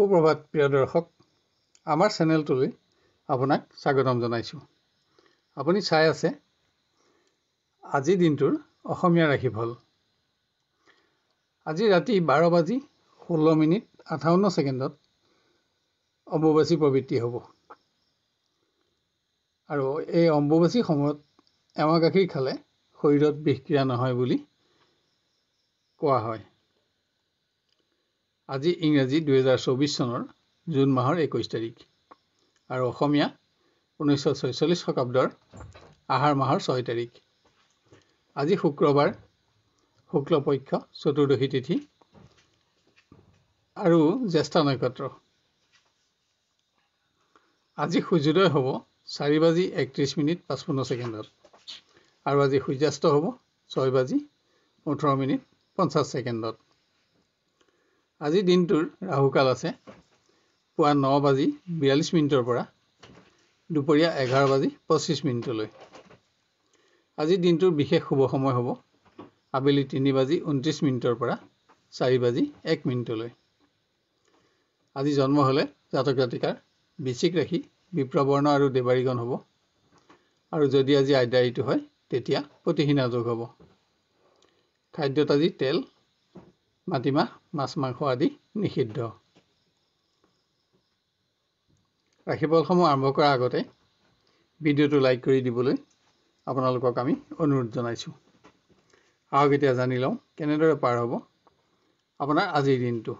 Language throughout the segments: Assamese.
সুপ্ৰভাত প্ৰিয় দৰ্শক আমাৰ চেনেলটোলৈ আপোনাক স্বাগতম জনাইছোঁ আপুনি চাই আছে আজি দিনটোৰ অসমীয়া ৰাশিফল আজি ৰাতি বাৰ বাজি ষোল্ল মিনিট আঠাৱন্ন ছেকেণ্ডত অম্বুবাচী প্ৰবৃত্তি হ'ব আৰু এই অম্বুবাচী সময়ত এমাহ গাখীৰ খালে শৰীৰত বিষক্ৰিয়া নহয় বুলি কোৱা হয় আজি ইংৰাজী দুহেজাৰ চৌবিছ চনৰ জুন মাহৰ একৈছ তাৰিখ আৰু অসমীয়া ঊনৈছশ ছয়চল্লিছ শতাব্দৰ আহাৰ মাহৰ ছয় তাৰিখ আজি শুক্ৰবাৰ শুক্লপক্ষ চতুৰ্দশী তিথি আৰু জ্যেষ্ঠ নক্ষত্ৰ আজি সূৰ্যোদয় হ'ব চাৰি বাজি একত্ৰিছ মিনিট পঁচপন্ন ছেকেণ্ডত আৰু আজি সূৰ্যাস্ত হ'ব ছয় বাজি ওঠৰ মিনিট পঞ্চাছ ছেকেণ্ডত আজি দিনটোৰ ৰাহুকাল আছে পুৱা ন বাজি বিয়াল্লিছ মিনিটৰ পৰা দুপৰীয়া এঘাৰ বাজি পঁচিছ মিনিটলৈ আজি দিনটোৰ বিশেষ শুভ সময় হ'ব আবেলি তিনি বাজি ঊনত্ৰিছ মিনিটৰ পৰা চাৰি বাজি এক মিনিটলৈ আজি জন্ম হ'লে জাতক জাতিকাৰ বিচিক ৰাখি বিপ্ৰবৰ্ণ আৰু দেৱাৰীগণ হ'ব আৰু যদি আজি আদ্যায়িত হয় তেতিয়া প্ৰতিহীনা যোগ হ'ব খাদ্যত আজি তেল মাটিমাহ মাছ মাংস আদি নিষিদ্ধ ৰাশিফলসমূহ আৰম্ভ কৰাৰ আগতে ভিডিঅ'টো লাইক কৰি দিবলৈ আপোনালোকক আমি অনুৰোধ জনাইছোঁ আৰু এতিয়া জানি লওঁ কেনেদৰে পাৰ হ'ব আপোনাৰ আজিৰ দিনটো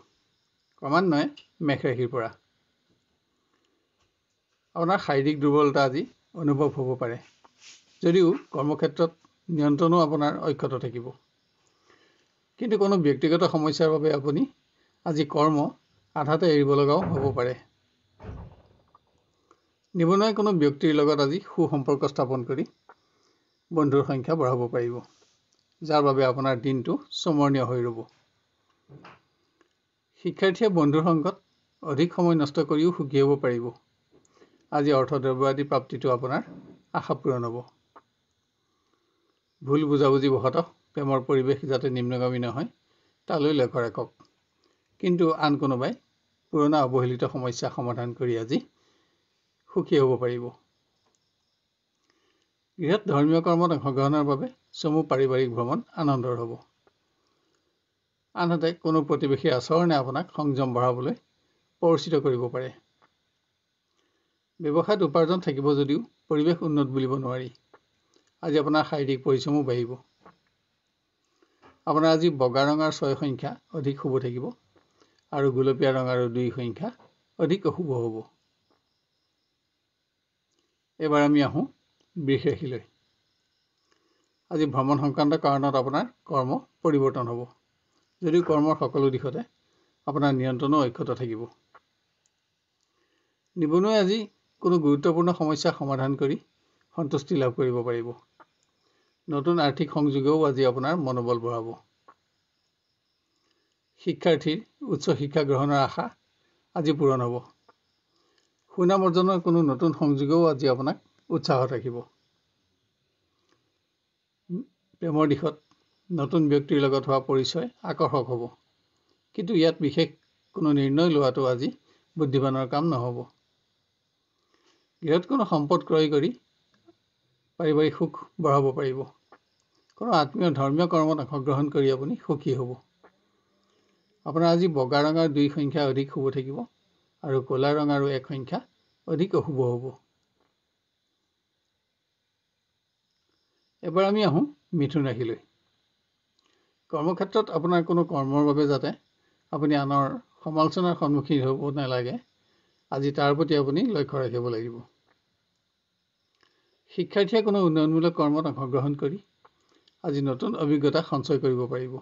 ক্ৰমান্বয়ে মেঘ ৰাশিৰ পৰা আপোনাৰ শাৰীৰিক দুৰ্বলতা আজি অনুভৱ হ'ব পাৰে যদিও কৰ্মক্ষেত্ৰত নিয়ন্ত্ৰণো আপোনাৰ অক্ষত থাকিব কিন্তু কোনো ব্যক্তিগত সমস্যাৰ বাবে আপুনি আজি কৰ্ম আধাতে এৰিব লগাও হ'ব পাৰে নিবনুৱাই কোনো ব্যক্তিৰ লগত আজি সু সম্পৰ্ক স্থাপন কৰি বন্ধুৰ সংখ্যা বঢ়াব পাৰিব যাৰ বাবে আপোনাৰ দিনটো স্মৰণীয় হৈ ৰ'ব শিক্ষাৰ্থীয়ে বন্ধুৰ সংগত অধিক সময় নষ্ট কৰিও সুখী হ'ব পাৰিব আজি অৰ্থদ্ৰব্য আদি প্ৰাপ্তিটো আপোনাৰ আশা পূৰণ হ'ব ভুল বুজাবুজি বুজাবুজিবশতঃ প্ৰেমৰ পৰিৱেশ যাতে নিম্নগামী নহয় তালৈ লক্ষ্য ৰাখক কিন্তু আন কোনোবাই পুৰণা অৱহেলিত সমস্যা সমাধান কৰি আজি সুখী হ'ব পাৰিব গৃহত ধৰ্মীয় কৰ্মত অংশগ্ৰহণৰ বাবে চমু পাৰিবাৰিক ভ্ৰমণ আনন্দৰ হ'ব আনহাতে কোনো প্ৰতিবেশীৰ আচৰণে আপোনাক সংযম বঢ়াবলৈ পৰিচিত কৰিব পাৰে ব্যৱসায়ত উপাৰ্জন থাকিব যদিও পৰিৱেশ উন্নত বুলিব নোৱাৰি আজি আপোনাৰ শাৰীৰিক পৰিশ্ৰমো বাঢ়িব আপোনাৰ আজি বগা ৰঙাৰ ছয় সংখ্যা অধিক শুভ থাকিব আৰু গুলপীয়া ৰঙাৰো দুই সংখ্যা অধিক অশুভ হ'ব এইবাৰ আমি আহোঁ বৃষ ৰাশিলৈ আজি ভ্ৰমণ সংক্ৰান্ত কাৰণত আপোনাৰ কৰ্ম পৰিৱৰ্তন হ'ব যদিও কৰ্মৰ সকলো দিশতে আপোনাৰ নিয়ন্ত্ৰণো অক্ষত থাকিব নিবনুৱাই আজি কোনো গুৰুত্বপূৰ্ণ সমস্যা সমাধান কৰি সন্তুষ্টি লাভ কৰিব পাৰিব নতুন আৰ্থিক সংযোগেও আজি আপোনাৰ মনোবল বঢ়াব শিক্ষাৰ্থীৰ উচ্চ শিক্ষা গ্ৰহণৰ আশা আজি পূৰণ হ'ব সুনাম অৰ্জনৰ কোনো নতুন সংযোগেও আজি আপোনাক উৎসাহ ৰাখিব প্ৰেমৰ দিশত নতুন ব্যক্তিৰ লগত হোৱা পৰিচয় আকৰ্ষক হ'ব কিন্তু ইয়াত বিশেষ কোনো নিৰ্ণয় লোৱাটো আজি বুদ্ধিমানৰ কাম নহ'ব গৃহত কোনো সম্পদ ক্ৰয় কৰি পাৰিবাৰিক সুখ বঢ়াব পাৰিব কোনো আত্মীয় ধৰ্মীয় কৰ্মত অংশগ্ৰহণ কৰি আপুনি সুখী হ'ব আপোনাৰ আজি বগা ৰঙৰ দুই সংখ্যা অধিক শুভ থাকিব আৰু ক'লা ৰঙৰো এক সংখ্যা অধিক অশুভ হ'ব এবাৰ আমি আহোঁ মিথুন ৰাশিলৈ কৰ্মক্ষেত্ৰত আপোনাৰ কোনো কৰ্মৰ বাবে যাতে আপুনি আনৰ সমালোচনাৰ সন্মুখীন হ'ব নালাগে আজি তাৰ প্ৰতি আপুনি লক্ষ্য ৰাখিব লাগিব শিক্ষাৰ্থীয়ে কোনো উন্নয়নমূলক কৰ্মত অংশগ্ৰহণ কৰি আজি নতুন অভিজ্ঞতা সঞ্চয় কৰিব পাৰিব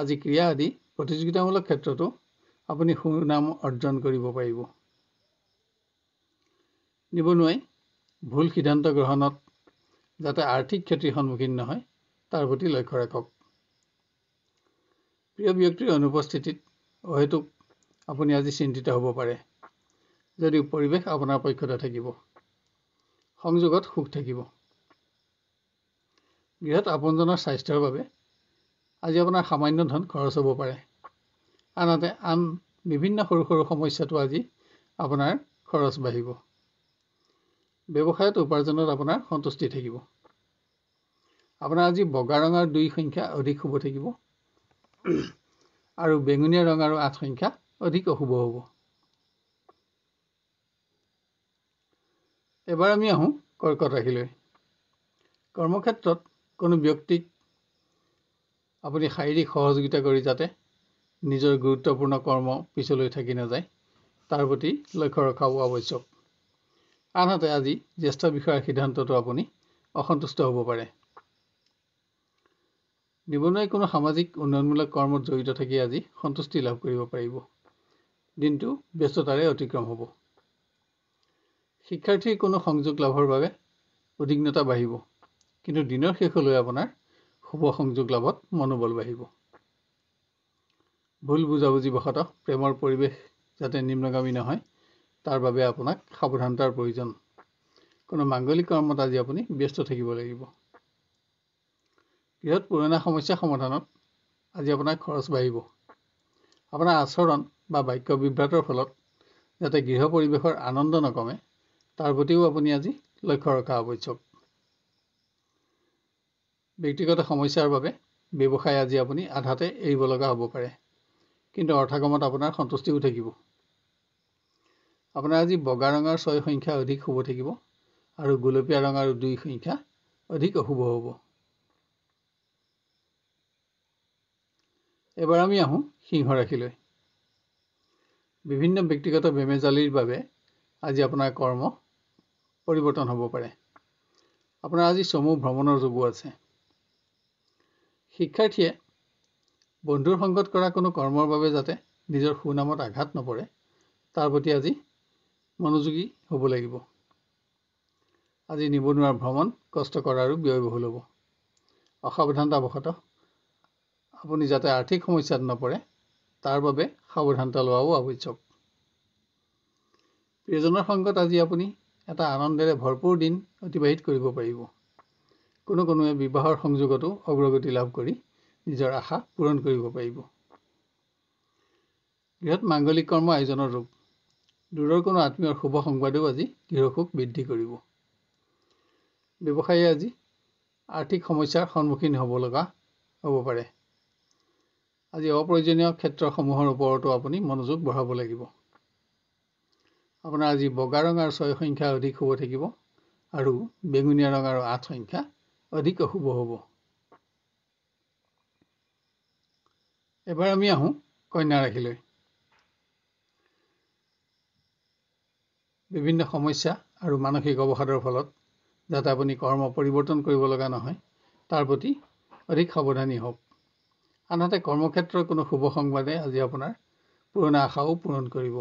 আজি ক্ৰীড়া আদি প্ৰতিযোগিতামূলক ক্ষেত্ৰতো আপুনি সুনাম অৰ্জন কৰিব পাৰিব নিবনুৱাই ভুল সিদ্ধান্ত গ্ৰহণত যাতে আৰ্থিক ক্ষতিৰ সন্মুখীন নহয় তাৰ প্ৰতি লক্ষ্য ৰাখক প্ৰিয় ব্যক্তিৰ অনুপস্থিতিত অহেতুক আপুনি আজি চিন্তিত হ'ব পাৰে যদিও পৰিৱেশ আপোনাৰ পক্ষতে থাকিব সংযোগত সুখ থাকিব গৃহত আপোনজনৰ স্বাস্থ্যৰ বাবে আজি আপোনাৰ সামান্য ধন খৰচ হ'ব পাৰে আনহাতে আন বিভিন্ন সৰু সৰু সমস্যাটো আজি আপোনাৰ খৰচ বাঢ়িব ব্যৱসায়ত উপাৰ্জনত আপোনাৰ সন্তুষ্টি থাকিব আপোনাৰ আজি বগা ৰঙৰ দুই সংখ্যা অধিক শুভ থাকিব আৰু বেঙুনীয়া ৰঙ আৰু আঠ সংখ্যা অধিক অশুভ হ'ব এবাৰ আমি আহোঁ কৰ্কট ৰাশিলৈ কৰ্মক্ষেত্ৰত কোনো ব্যক্তিক আপুনি শাৰীৰিক সহযোগিতা কৰি যাতে নিজৰ গুৰুত্বপূৰ্ণ কৰ্ম পিছলৈ থাকি নাযায় তাৰ প্ৰতি লক্ষ্য ৰখাও আৱশ্যক আনহাতে আজি জ্যেষ্ঠ বিষয়াৰ সিদ্ধান্তটো আপুনি অসন্তুষ্ট হ'ব পাৰে নিবনুৱাই কোনো সামাজিক উন্নয়নমূলক কৰ্মত জড়িত থাকি আজি সন্তুষ্টি লাভ কৰিব পাৰিব দিনটো ব্যস্ততাৰে অতিক্ৰম হ'ব শিক্ষাৰ্থীৰ কোনো সংযোগ লাভৰ বাবে উদ্বিগ্নতা বাঢ়িব কিন্তু দিনৰ শেষলৈ আপোনাৰ শুভ সংযোগ লাভত মনোবল বাঢ়িব ভুল বুজাবুজিবশতঃ প্ৰেমৰ পৰিৱেশ যাতে নিম্নগামী নহয় তাৰ বাবে আপোনাক সাৱধানতাৰ প্ৰয়োজন কোনো মাংগলিক কৰ্মত আজি আপুনি ব্যস্ত থাকিব লাগিব গৃহত পুৰণা সমস্যা সমাধানত আজি আপোনাৰ খৰচ বাঢ়িব আপোনাৰ আচৰণ বা বাক্য বিভ্ৰাটৰ ফলত যাতে গৃহ পৰিৱেশৰ আনন্দ নকমে তাৰ প্ৰতিও আপুনি আজি লক্ষ্য ৰখা আৱশ্যক ব্যক্তিগত সমস্যাৰ বাবে ব্যৱসায় আজি আপুনি আধাতে এৰিব লগা হ'ব পাৰে কিন্তু অৰ্থাগমত আপোনাৰ সন্তুষ্টিও থাকিব আপোনাৰ আজি বগা ৰঙৰ ছয় সংখ্যা অধিক শুভ থাকিব আৰু গুলপীয়া ৰঙৰ দুই সংখ্যা অধিক অশুভ হ'ব এবাৰ আমি আহোঁ সিংহ ৰাশিলৈ বিভিন্ন ব্যক্তিগত বেমেজালিৰ বাবে আজি আপোনাৰ কৰ্ম পৰিৱৰ্তন হ'ব পাৰে আপোনাৰ আজি চমু ভ্ৰমণৰ যোগো আছে শিক্ষাৰ্থীয়ে বন্ধুৰ সংগত কৰা কোনো কৰ্মৰ বাবে যাতে নিজৰ সুনামত আঘাত নপৰে তাৰ প্ৰতি আজি মনোযোগী হ'ব লাগিব আজি নিবনুৱাৰ ভ্ৰমণ কষ্টকৰ আৰু ব্যয়বহুল হ'ব অসাৱধানতাবশতঃ আপুনি যাতে আৰ্থিক সমস্যাত নপৰে তাৰ বাবে সাৱধানতা লোৱাও আৱশ্যক প্ৰিয়জনৰ সংগত আজি আপুনি এটা আনন্দেৰে ভৰপূৰ দিন অতিবাহিত কৰিব পাৰিব কোনো কোনোৱে বিবাহৰ সংযোগতো অগ্ৰগতি লাভ কৰি নিজৰ আশা পূৰণ কৰিব পাৰিব গৃহত মাংগলিক কৰ্ম আয়োজনৰ ৰূপ দূৰৰ কোনো আত্মীয়ৰ শুভ সংবাদেও আজি গৃহসুখ বৃদ্ধি কৰিব ব্যৱসায়ীয়ে আজি আৰ্থিক সমস্যাৰ সন্মুখীন হ'ব লগা হ'ব পাৰে আজি অপ্ৰয়োজনীয় ক্ষেত্ৰসমূহৰ ওপৰতো আপুনি মনোযোগ বঢ়াব লাগিব আপোনাৰ আজি বগা ৰঙ আৰু ছয় সংখ্যা অধিক হ'ব থাকিব আৰু বেঙুনীয়া ৰঙ আৰু আঠ সংখ্যা অধিক অশুভ হ'ব এবাৰ আমি আহোঁ কন্যা ৰাশিলৈ বিভিন্ন সমস্যা আৰু মানসিক অৱসাদৰ ফলত যাতে আপুনি কৰ্ম পৰিৱৰ্তন কৰিব লগা নহয় তাৰ প্ৰতি অধিক সাৱধানী হওক আনহাতে কৰ্মক্ষেত্ৰৰ কোনো শুভ সংবাদে আজি আপোনাৰ পুৰণা আশাও পূৰণ কৰিব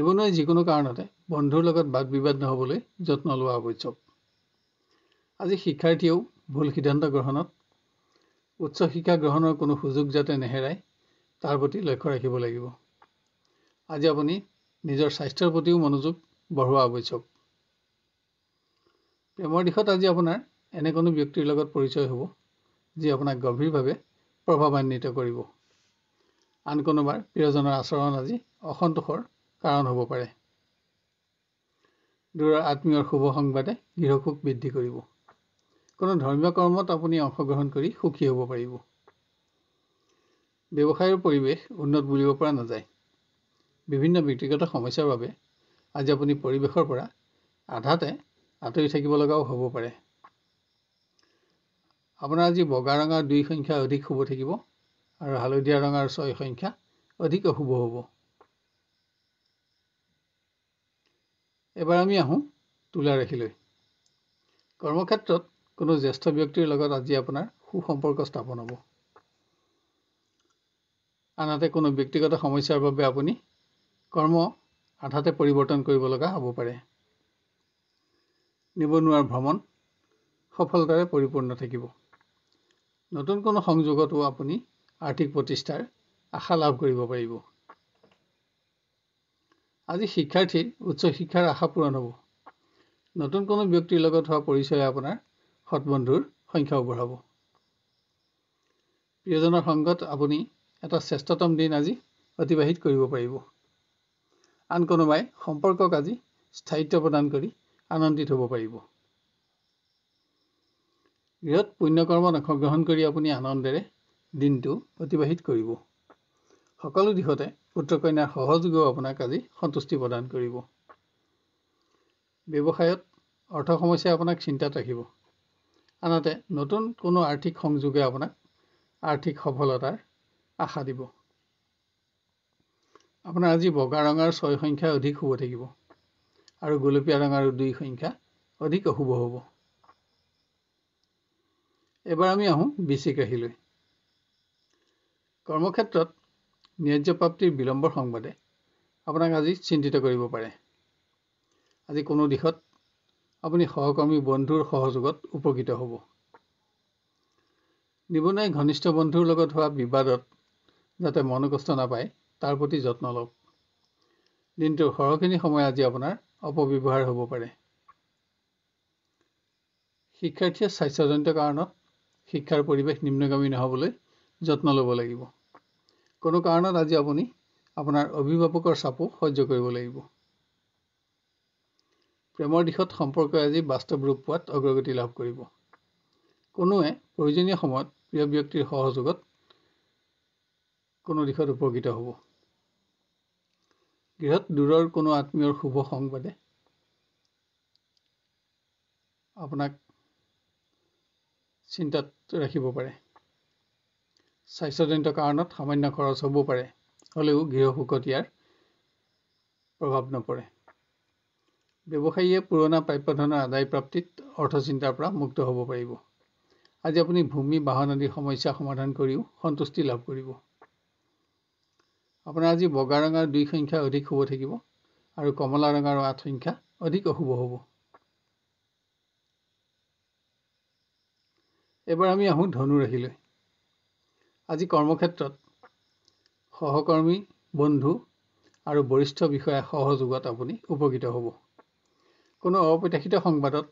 নিবনুৱাই যিকোনো কাৰণতে বন্ধুৰ লগত বাদ বিবাদ নহ'বলৈ যত্ন লোৱা আৱশ্যক আজি শিক্ষাৰ্থীয়েও ভুল সিদ্ধান্ত গ্ৰহণত উচ্চ শিক্ষা গ্ৰহণৰ কোনো সুযোগ যাতে নেহেৰাই তাৰ প্ৰতি লক্ষ্য ৰাখিব লাগিব আজি আপুনি নিজৰ স্বাস্থ্যৰ প্ৰতিও মনোযোগ বঢ়োৱা আৱশ্যক প্ৰেমৰ দিশত আজি আপোনাৰ এনে কোনো ব্যক্তিৰ লগত পৰিচয় হ'ব যি আপোনাক গভীৰভাৱে প্ৰভাৱান্বিত কৰিব আন কোনোবাৰ প্ৰিয়জনৰ আচৰণ আজি অসন্তোষৰ কাৰণ হ'ব পাৰে দূৰৰ আত্মীয়ৰ শুভ সংবাদে গৃহসুখ বৃদ্ধি কৰিব কোনো ধৰ্মীয় কৰ্মত আপুনি অংশগ্ৰহণ কৰি সুখী হ'ব পাৰিব ব্যৱসায়ৰ পৰিৱেশ উন্নত বুলিব পৰা নাযায় বিভিন্ন ব্যক্তিগত সমস্যাৰ বাবে আজি আপুনি পৰিৱেশৰ পৰা আধাতে আঁতৰি থাকিব লগাও হ'ব পাৰে আপোনাৰ আজি বগা ৰঙাৰ দুই সংখ্যা অধিক শুভ থাকিব আৰু হালধীয়া ৰঙাৰ ছয় সংখ্যা অধিক অশুভ হ'ব এবাৰ আমি আহোঁ তুলা ৰাশিলৈ কৰ্মক্ষেত্ৰত কোনো জ্যেষ্ঠ ব্যক্তিৰ লগত আজি আপোনাৰ সু সম্পৰ্ক স্থাপন হ'ব আনহাতে কোনো ব্যক্তিগত সমস্যাৰ বাবে আপুনি কৰ্ম আধাতে পৰিৱৰ্তন কৰিব লগা হ'ব পাৰে নিবনুৱা ভ্ৰমণ সফলতাৰে পৰিপূৰ্ণ থাকিব নতুন কোনো সংযোগতো আপুনি আৰ্থিক প্ৰতিষ্ঠাৰ আশা লাভ কৰিব পাৰিব আজি শিক্ষাৰ্থীৰ উচ্চ শিক্ষাৰ আশা পূৰণ হ'ব নতুন কোনো ব্যক্তিৰ লগত হোৱা পৰিচয়ে আপোনাৰ সৎবন্ধুৰ সংখ্যাও বঢ়াব প্ৰিয়জনৰ সংগত আপুনি এটা শ্ৰেষ্ঠতম দিন আজি অতিবাহিত কৰিব পাৰিব আন কোনোবাই সম্পৰ্কক আজি স্থায়িত্ব প্ৰদান কৰি আনন্দিত হ'ব পাৰিব গৃহত পুণ্যকৰ্ম অংশগ্ৰহণ কৰি আপুনি আনন্দেৰে দিনটো অতিবাহিত কৰিব সকলো দিশতে পুত্ৰ কন্যাৰ সহযোগেও আপোনাক আজি সন্তুষ্টি প্ৰদান কৰিব ব্যৱসায়ত অৰ্থ সমস্যাই আপোনাক চিন্তাত ৰাখিব আনহাতে নতুন কোনো আৰ্থিক সংযোগে আপোনাক আৰ্থিক সফলতাৰ আশা দিব আপোনাৰ আজি বগা ৰঙাৰ ছয় সংখ্যা অধিক শুভ থাকিব আৰু গোলপীয়া ৰঙাৰ দুই সংখ্যা অধিক অশুভ হ'ব এবাৰ আমি আহোঁ বিচিক ৰাশিলৈ কৰ্মক্ষেত্ৰত ন্যায্যপ্ৰাপ্তিৰ বিলম্বৰ সংবাদে আপোনাক আজি চিন্তিত কৰিব পাৰে আজি কোনো দিশত আপুনি সহকৰ্মী বন্ধুৰ সহযোগত উপকৃত হ'ব নিবনুৱাই ঘনিষ্ঠ বন্ধুৰ লগত হোৱা বিবাদত যাতে মন কষ্ট নাপায় তাৰ প্ৰতি যত্ন লওক দিনটোৰ সৰহখিনি সময় আজি আপোনাৰ অপব্যৱহাৰ হ'ব পাৰে শিক্ষাৰ্থীয়ে স্বাস্থ্যজনিত কাৰণত শিক্ষাৰ পৰিৱেশ নিম্নগামী নহ'বলৈ যত্ন ল'ব লাগিব কোনো কাৰণত আজি আপুনি আপোনাৰ অভিভাৱকৰ চাপো সহ্য কৰিব লাগিব প্ৰেমৰ দিশত সম্পৰ্ক আজি বাস্তৱ ৰূপ পোৱাত অগ্ৰগতি লাভ কৰিব কোনোৱে প্ৰয়োজনীয় সময়ত প্ৰিয় ব্যক্তিৰ সহযোগত কোনো দিশত উপকৃত হ'ব গৃহত দূৰৰ কোনো আত্মীয়ৰ শুভ সংবাদে আপোনাক চিন্তাত ৰাখিব পাৰে স্বাস্থ্যজনিত কাৰণত সামান্য খৰচ হ'ব পাৰে হ'লেও গৃহসুখত ইয়াৰ প্ৰভাৱ নপৰে ব্যৱসায়ীয়ে পুৰণা প্ৰাপ্য ধনৰ আদায় প্ৰাপ্তিত অৰ্থচিন্তাৰ পৰা মুক্ত হ'ব পাৰিব আজি আপুনি ভূমি বাহন আদি সমস্যা সমাধান কৰিও সন্তুষ্টি লাভ কৰিব আপোনাৰ আজি বগা ৰঙাৰ দুই সংখ্যা অধিক শুভ থাকিব আৰু কমলা ৰঙৰ আঠ সংখ্যা অধিক অশুভ হ'ব এবাৰ আমি আহোঁ ধনুৰাশিলৈ আজি কৰ্মক্ষেত্ৰত সহকৰ্মী বন্ধু আৰু বৰিষ্ঠ বিষয়া সহযোগত আপুনি উপকৃত হ'ব কোনো অপ্ৰত্যাশিত সংবাদত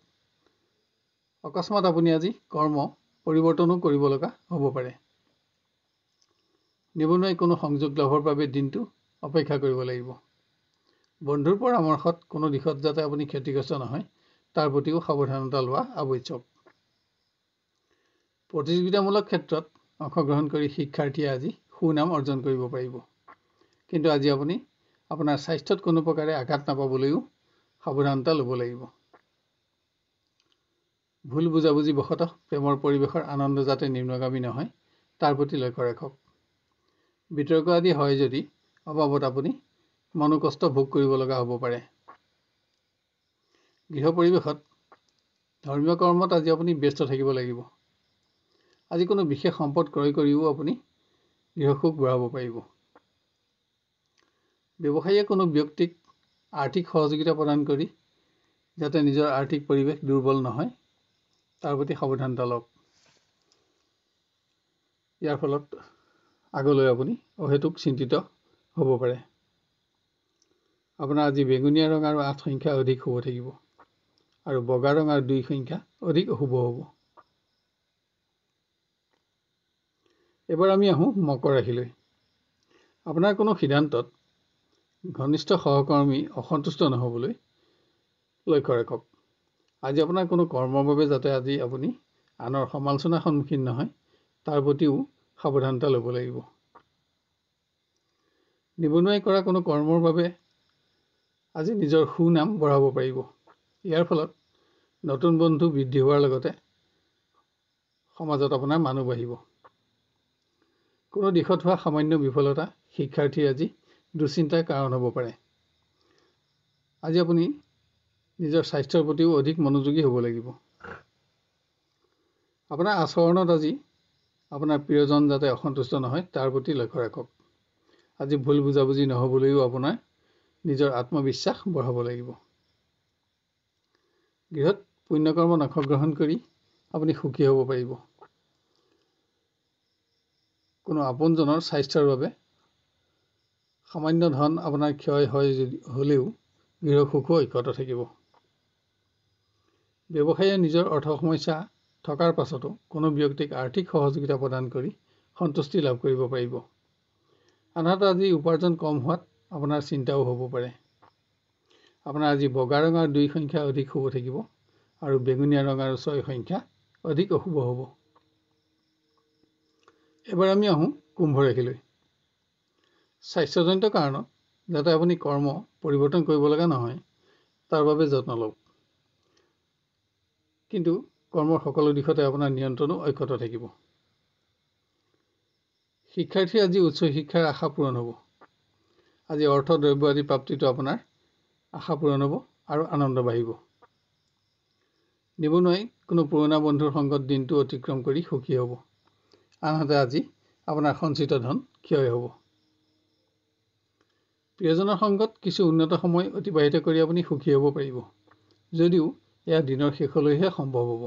অকস্মাত আপুনি আজি কৰ্ম পৰিৱৰ্তনো কৰিব লগা হ'ব পাৰে নিবনুৱাই কোনো সংযোগ লাভৰ বাবে দিনটো অপেক্ষা কৰিব লাগিব বন্ধুৰ পৰামৰ্শত কোনো দিশত যাতে আপুনি ক্ষতিগ্ৰস্ত নহয় তাৰ প্ৰতিও সাৱধানতা লোৱা আৱশ্যক প্ৰতিযোগিতামূলক ক্ষেত্ৰত অংশগ্ৰহণ কৰি শিক্ষাৰ্থীয়ে আজি সুনাম অৰ্জন কৰিব পাৰিব কিন্তু আজি আপুনি আপোনাৰ স্বাস্থ্যত কোনো প্ৰকাৰে আঘাত নাপাবলৈও সাৱধানতা ল'ব লাগিব ভুল বুজাবুজিবশতঃ প্ৰেমৰ পৰিৱেশৰ আনন্দ যাতে নিম্নগামী নহয় তাৰ প্ৰতি লক্ষ্য ৰাখক বিতৰ্ক আদি হয় যদি অবাবত আপুনি মনো কষ্ট ভোগ কৰিব লগা হ'ব পাৰে গৃহ পৰিৱেশত ধৰ্মীয় কৰ্মত আজি আপুনি ব্যস্ত থাকিব লাগিব আজি কোনো বিশেষ সম্পদ ক্ৰয় কৰিও আপুনি গৃহসুখ বঢ়াব পাৰিব ব্যৱসায়ীয়ে কোনো ব্যক্তিক আৰ্থিক সহযোগিতা প্ৰদান কৰি যাতে নিজৰ আৰ্থিক পৰিৱেশ দুৰ্বল নহয় তাৰ প্ৰতি সাৱধানতা লওক ইয়াৰ ফলত আগলৈ আপুনি অহেতুক চিন্তিত হ'ব পাৰে আপোনাৰ আজি বেঙুনীয়া ৰঙ আৰু আঠ সংখ্যা অধিক শুভ থাকিব আৰু বগা ৰঙ আৰু দুই সংখ্যা অধিক অশুভ হ'ব এবাৰ আমি আহোঁ মকৰ ৰাশিলৈ আপোনাৰ কোনো সিদ্ধান্তত ঘনিষ্ঠ সহকৰ্মী অসন্তুষ্ট নহ'বলৈ লক্ষ্য ৰাখক আজি আপোনাৰ কোনো কৰ্মৰ বাবে যাতে আজি আপুনি আনৰ সমালোচনাৰ সন্মুখীন নহয় তাৰ প্ৰতিও সাৱধানতা ল'ব লাগিব নিবনুৱাই কৰা কোনো কৰ্মৰ বাবে আজি নিজৰ সুনাম বঢ়াব পাৰিব ইয়াৰ ফলত নতুন বন্ধু বৃদ্ধি হোৱাৰ লগতে সমাজত আপোনাৰ মানুহ বাঢ়িব কোনো দিশত হোৱা সামান্য বিফলতা শিক্ষাৰ্থীৰ আজি দুশ্চিন্তাৰ কাৰণ হ'ব পাৰে আজি আপুনি নিজৰ স্বাস্থ্যৰ প্ৰতিও অধিক মনোযোগী হ'ব লাগিব আপোনাৰ আচৰণত আজি আপোনাৰ প্ৰিয়জন যাতে অসন্তুষ্ট নহয় তাৰ প্ৰতি লক্ষ্য ৰাখক আজি ভুল বুজাবুজি নহ'বলৈও আপোনাৰ নিজৰ আত্মবিশ্বাস বঢ়াব লাগিব গৃহত পুণ্যকৰ্ম অংশগ্ৰহণ কৰি আপুনি সুখী হ'ব পাৰিব কোনো আপোনজনৰ স্বাস্থ্যৰ বাবে সামান্য ধন আপোনাৰ ক্ষয় হয় যদি হ'লেও গৃহসুখো অক্ষত থাকিব ব্যৱসায়ে নিজৰ অৰ্থ সমস্যা থকাৰ পাছতো কোনো ব্যক্তিক আৰ্থিক সহযোগিতা প্ৰদান কৰি সন্তুষ্টি লাভ কৰিব পাৰিব আনহাতে আজি উপাৰ্জন কম হোৱাত আপোনাৰ চিন্তাও হ'ব পাৰে আপোনাৰ আজি বগা ৰঙাৰ দুই সংখ্যা অধিক শুভ থাকিব আৰু বেঙুনীয়া ৰঙাৰ ছয় সংখ্যা অধিক অশুভ হ'ব এইবাৰ আমি আহোঁ কুম্ভ ৰাশিলৈ স্বাস্থ্যজনিত কাৰণত যাতে আপুনি কৰ্ম পৰিৱৰ্তন কৰিব লগা নহয় তাৰ বাবে যত্ন লওক কিন্তু কৰ্মৰ সকলো দিশতে আপোনাৰ নিয়ন্ত্ৰণো অক্ষত থাকিব শিক্ষাৰ্থীৰ আজি উচ্চ শিক্ষাৰ আশা পূৰণ হ'ব আজি অৰ্থ দ্ৰব্য আদি প্ৰাপ্তিটো আপোনাৰ আশা পূৰণ হ'ব আৰু আনন্দ বাঢ়িব নিবনুৱাই কোনো পুৰণা বন্ধুৰ সংগত দিনটো অতিক্ৰম কৰি সুখী হ'ব আনহাতে আজি আপোনাৰ সঞ্চিত ধন ক্ষয় হ'ব প্ৰিয়জনৰ সংগত কিছু উন্নত সময় অতিবাহিত কৰি আপুনি সুখী হ'ব পাৰিব যদিও এয়া দিনৰ শেষলৈহে সম্ভৱ হ'ব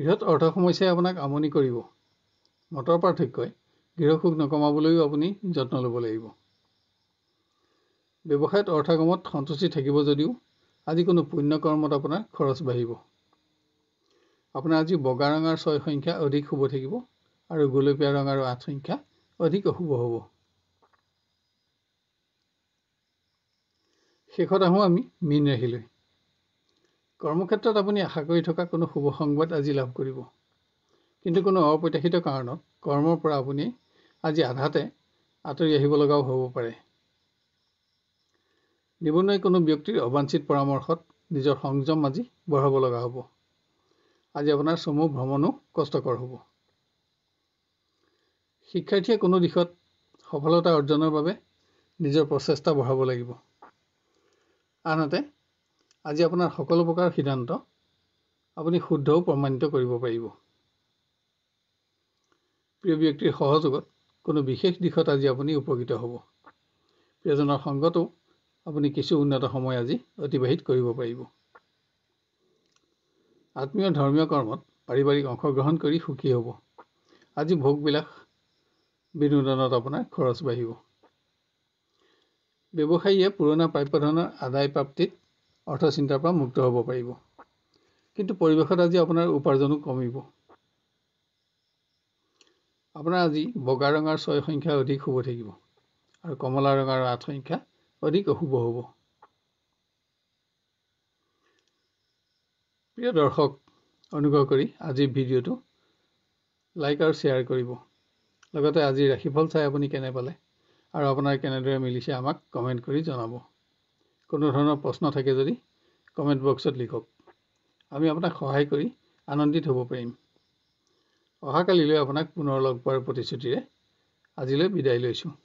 গৃহত অৰ্থ সমস্যাই আপোনাক আমনি কৰিব মতৰ পাৰ্থক্যই গৃহসুখ নকমাবলৈও আপুনি যত্ন ল'ব লাগিব ব্যৱসায়ত অৰ্থাগমত সন্তুষ্টি থাকিব যদিও আজি কোনো পুণ্য কৰ্মত আপোনাৰ খৰচ বাঢ়িব আপোনাৰ আজি বগা ৰঙাৰ ছয় সংখ্যা অধিক শুভ থাকিব আৰু গোলপীয়া ৰঙাৰ আঠ সংখ্যা অধিক অশুভ হ'ব শেষত আহোঁ আমি মীন ৰাশিলৈ কৰ্মক্ষেত্ৰত আপুনি আশা কৰি থকা কোনো শুভ সংবাদ আজি লাভ কৰিব কিন্তু কোনো অপ্ৰত্যাশিত কাৰণত কৰ্মৰ পৰা আপুনি আজি আধাতে আঁতৰি আহিব লগাও হ'ব পাৰে নিবনুৱাই কোনো ব্যক্তিৰ অবাঞ্চিত পৰামৰ্শত নিজৰ সংযম আজি বঢ়াব লগা হ'ব আজি আপোনাৰ চমু ভ্ৰমণো কষ্টকৰ হ'ব শিক্ষাৰ্থীয়ে কোনো দিশত সফলতা অৰ্জনৰ বাবে নিজৰ প্ৰচেষ্টা বঢ়াব লাগিব আনহাতে আজি আপোনাৰ সকলো প্ৰকাৰ সিদ্ধান্ত আপুনি শুদ্ধও প্ৰমাণিত কৰিব পাৰিব প্ৰিয় ব্যক্তিৰ সহযোগত কোনো বিশেষ দিশত আজি আপুনি উপকৃত হ'ব প্ৰিয়জনৰ সংগতো আপুনি কিছু উন্নত সময় আজি অতিবাহিত কৰিব পাৰিব আত্মীয় ধৰ্মীয় কৰ্মত পাৰিবাৰিক অংশগ্ৰহণ কৰি সুখী হ'ব আজি ভোগবিলাস বিনোদনত আপোনাৰ খৰচ বাঢ়িব ব্যৱসায়ীয়ে পুৰণা প্ৰাপ্য ধনৰ আদায় প্ৰাপ্তিত অৰ্থচিন্তাৰ পৰা মুক্ত হ'ব পাৰিব কিন্তু পৰিৱেশত আজি আপোনাৰ উপাৰ্জনো কমিব আপোনাৰ আজি বগা ৰঙাৰ ছয় সংখ্যা অধিক শুভ থাকিব আৰু কমলা ৰঙাৰ আঠ সংখ্যা অধিক অশুভ হ'ব প্ৰিয় দৰ্শক অনুগ্ৰহ কৰি আজিৰ ভিডিঅ'টো লাইক আৰু শ্বেয়াৰ কৰিব লগতে আজিৰ ৰাশিফল চাই আপুনি কেনে পালে আৰু আপোনাৰ কেনেদৰে মিলিছে আমাক কমেণ্ট কৰি জনাব কোনো ধৰণৰ প্ৰশ্ন থাকে যদি কমেণ্ট বক্সত লিখক আমি আপোনাক সহায় কৰি আনন্দিত হ'ব পাৰিম অহাকালিলৈ আপোনাক পুনৰ লগ পোৱাৰ প্ৰতিশ্ৰুতিৰে আজিলৈ বিদায় লৈছোঁ